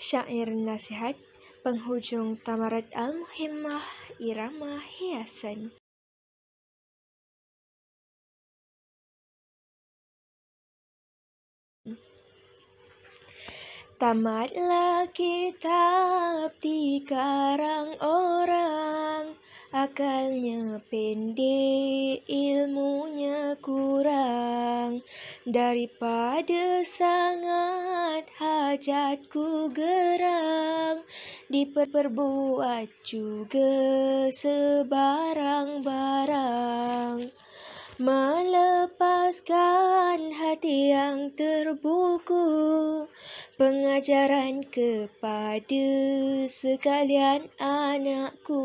syair nasihat penghujung tamarat al-muhimmah irama hiasan Tamatlah kitab di karang orang Akalnya pendek, ilmunya kurang Daripada sangat hajatku gerang diperperbuat juga sebarang barang Melepaskan hati yang terbuku Pengajaran kepada sekalian anakku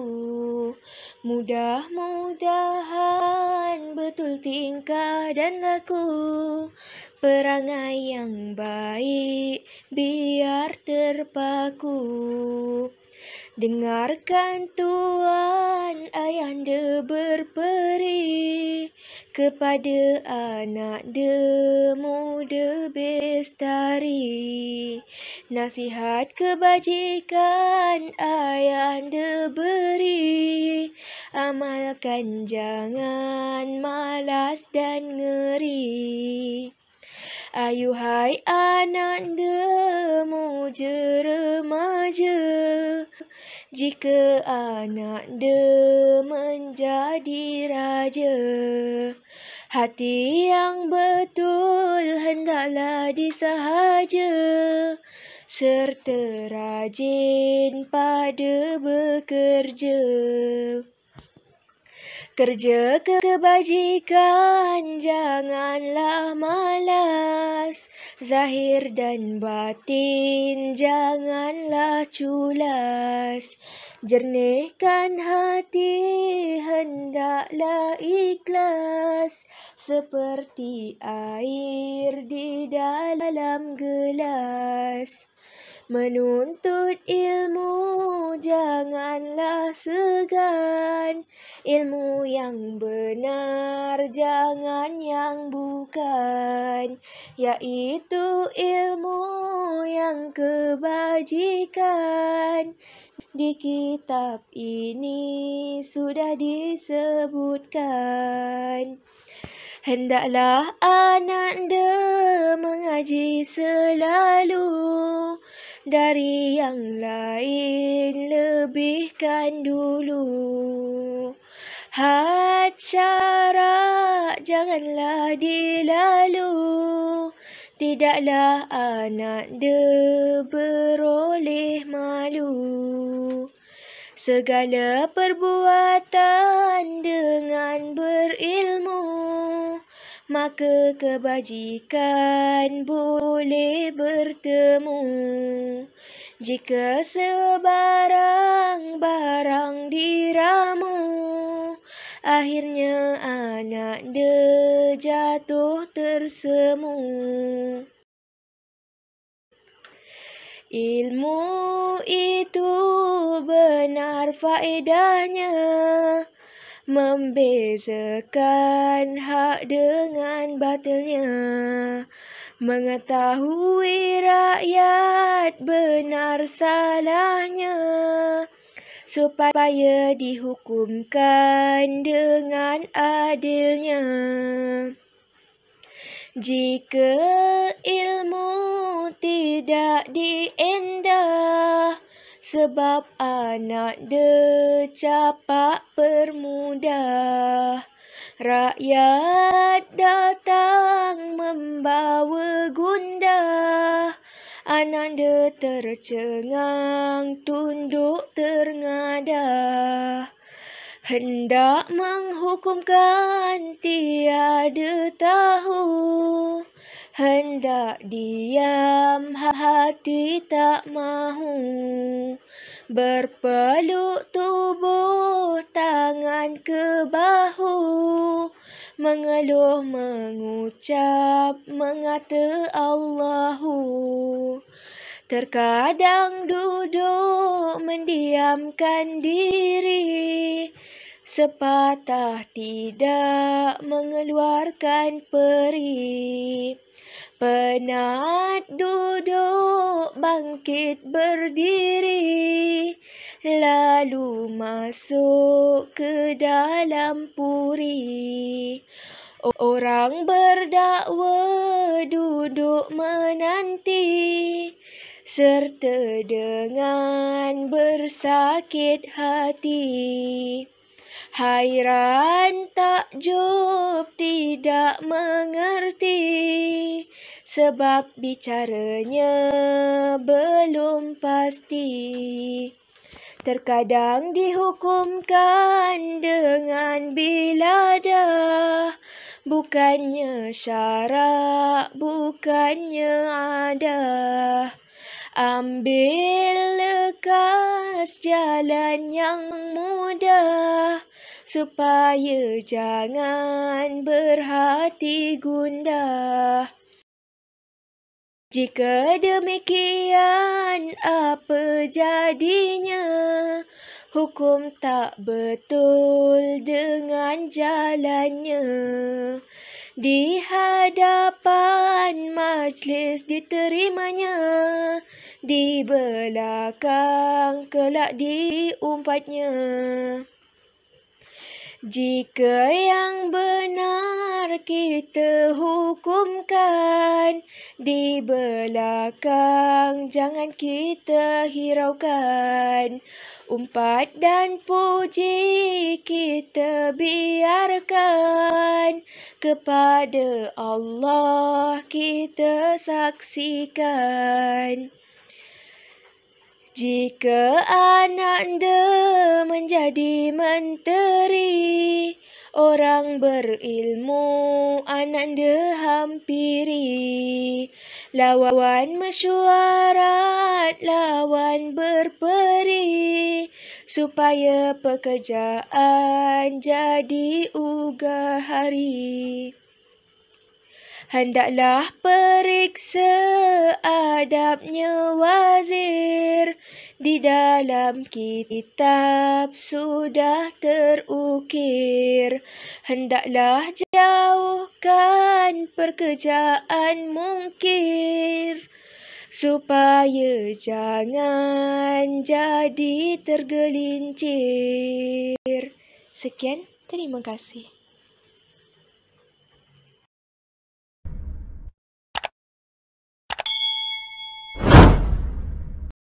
Mudah-mudahan betul tingkah dan laku Perangai yang baik biar terpaku Dengarkan tuan ayahanda berperi kepada anak demu debestari nasihat kebajikan ayah ayahanda beri amalkan jangan malas dan ngeri ayuhai anak demu jeremaja jika anak de menjadi raja Hati yang betul hendaklah disahaja Serta rajin pada bekerja Kerja kebajikan janganlah malas Zahir dan batin janganlah culas Jernihkan hati hendaklah ikhlas seperti air di dalam gelas menuntut ilmu janganlah segan ilmu yang benar jangan yang bukan yaitu ilmu yang kebajikan di kitab ini sudah disebutkan Hendaklah anak de mengaji selalu Dari yang lain lebihkan dulu Hacara janganlah dilalui Tidaklah anak de beroleh malu Segala perbuatan dengan berilmu Maka kebajikan boleh bertemu Jika sebarang barang diramu Akhirnya anak dia jatuh tersemu Ilmu itu benar faedahnya Membezakan hak dengan batilnya Mengetahui rakyat benar salahnya supaya dihukumkan dengan adilnya. Jika ilmu tidak diendah sebab anak decapak permudah, rakyat datang membawa gundah. Ananda tercengang tunduk terngada. Hendak menghukumkan tiada tahu Hendak diam hati tak mahu Berpeluk tubuh tangan ke bahu mengeluh mengucap mengata Allahu terkadang duduk mendiamkan diri Sepatah tidak mengeluarkan peri Penat duduk bangkit berdiri Lalu masuk ke dalam puri Orang berdakwa duduk menanti Serta dengan bersakit hati Hairan takjub tidak mengerti Sebab bicaranya belum pasti Terkadang dihukumkan dengan bila dah Bukannya syarak, bukannya ada Ambil lekas jalan yang mudah supaya jangan berhati gundah. Jika demikian, apa jadinya? Hukum tak betul dengan jalannya. Di hadapan majlis diterimanya, di belakang kelak diumpatnya. Jika yang benar kita hukumkan di belakang jangan kita hiraukan umpat dan puji kita biarkan kepada Allah kita saksikan jika anak anda menjadi menteri Orang berilmu anak anda hampiri Lawan mesyuarat, lawan berperi Supaya pekerjaan jadi ugah hari Hendaklah periksa adabnya wazir Di dalam kitab sudah terukir Hendaklah jauhkan pekerjaan mungkir Supaya jangan jadi tergelincir Sekian, terima kasih.